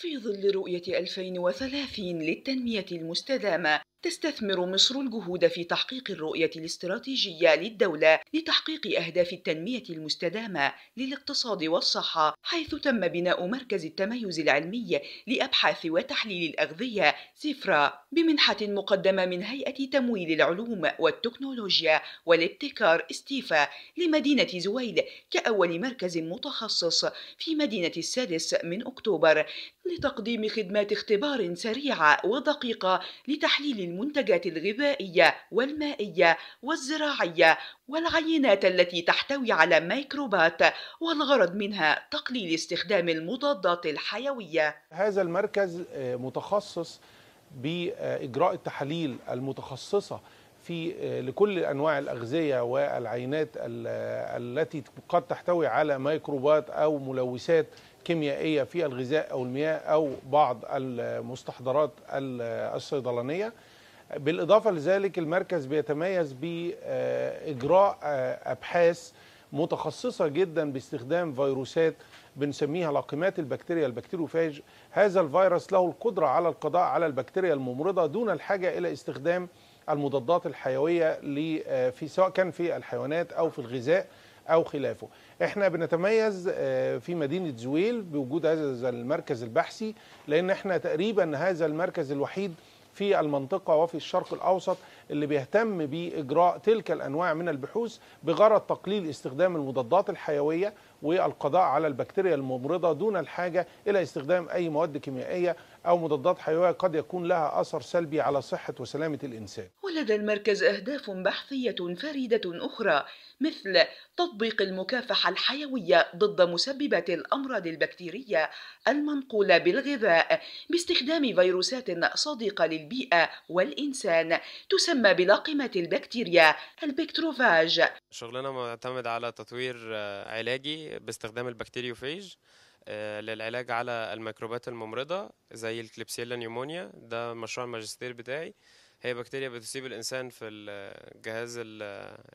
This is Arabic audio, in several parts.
في ظل رؤية 2030 للتنمية المستدامة تستثمر مصر الجهود في تحقيق الرؤية الاستراتيجية للدولة لتحقيق أهداف التنمية المستدامة للاقتصاد والصحة، حيث تم بناء مركز التميز العلمي لأبحاث وتحليل الأغذية سفرة بمنحة مقدمة من هيئة تمويل العلوم والتكنولوجيا والابتكار استيفا لمدينة زويل كأول مركز متخصص في مدينة السادس من أكتوبر لتقديم خدمات اختبار سريعة ودقيقة لتحليل المنتجات الغذائية والمائية والزراعية والعينات التي تحتوي على ميكروبات والغرض منها تقليل استخدام المضادات الحيوية هذا المركز متخصص باجراء التحاليل المتخصصه في آه، لكل انواع الاغذيه والعينات آه، التي قد تحتوي على ميكروبات او ملوثات كيميائيه في الغذاء او المياه او بعض المستحضرات آه، الصيدلانيه بالاضافه لذلك المركز بيتميز باجراء ابحاث متخصصة جدا باستخدام فيروسات بنسميها لاقمات البكتيريا البكتيروفاج هذا الفيروس له القدرة على القضاء على البكتيريا الممرضة دون الحاجة إلى استخدام المضادات الحيوية آه، في سواء كان في الحيوانات أو في الغذاء أو خلافه احنا بنتميز آه، في مدينة زويل بوجود هذا المركز البحثي لأن احنا تقريبا هذا المركز الوحيد في المنطقة وفي الشرق الأوسط اللي بيهتم باجراء تلك الانواع من البحوث بغرض تقليل استخدام المضادات الحيويه والقضاء على البكتيريا الممرضه دون الحاجه الى استخدام اي مواد كيميائيه او مضادات حيويه قد يكون لها اثر سلبي على صحه وسلامه الانسان. ولدى المركز اهداف بحثيه فريده اخرى مثل تطبيق المكافحه الحيويه ضد مسببات الامراض البكتيريه المنقوله بالغذاء باستخدام فيروسات صديقه للبيئه والانسان تسمى تسمى بلقمة البكتيريا البكتروفاج شغلنا معتمد على تطوير آه، علاجي باستخدام البكتيريوفيج آه، للعلاج على الميكروبات الممرضة زي الكليبسيلا نيومونيا ده مشروع الماجستير بتاعي هي بكتيريا بتصيب الإنسان في الجهاز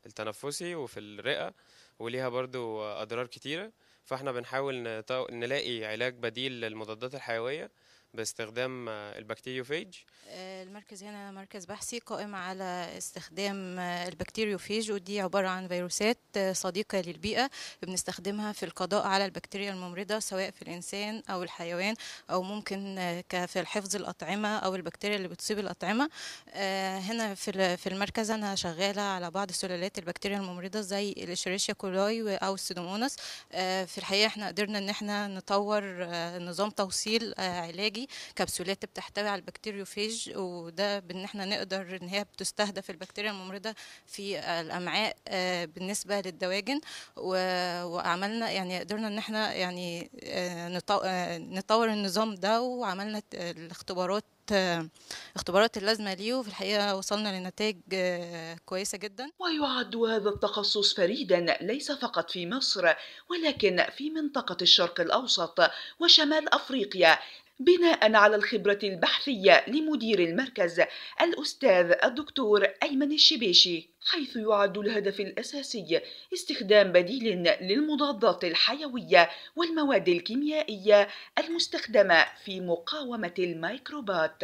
التنفسي وفي الرئة وليها برضو أضرار كتيرة فاحنا بنحاول نلاقي علاج بديل للمضادات الحيوية باستخدام البكتيريوفيج آه، المركز هنا مركز بحثي قائم على استخدام آه، البكتيريوفيج ودي عبارة عن فيروسات آه، صديقة للبيئة بنستخدمها في القضاء على البكتيريا الممرضة سواء في الإنسان أو الحيوان أو ممكن في حفظ الأطعمة أو البكتيريا اللي بتصيب الأطعمة هنا في المركز أنا شغالة على بعض سلالات البكتيريا الممرضة زي الإشريشيا كولاي أو السيدومونس في الحقيقة احنا قدرنا ان احنا نطور نظام توصيل علاجي كبسولات بتحتوي على البكتيريوفيج وده بان احنا نقدر ان هي بتستهدف البكتيريا الممرضه في الامعاء آه، بالنسبه للدواجن وعملنا يعني قدرنا ان احنا يعني آه، آه، نطور النظام ده وعملنا الاختبارات اختبارات اللازمه ليه وفي الحقيقه وصلنا لنتائج كويسه جدا ويعد هذا التخصص فريدا ليس فقط في مصر ولكن في منطقه الشرق الاوسط وشمال افريقيا بناء على الخبرة البحثية لمدير المركز الأستاذ الدكتور أيمن الشبيشي حيث يعد الهدف الأساسي استخدام بديل للمضادات الحيوية والمواد الكيميائية المستخدمة في مقاومة الميكروبات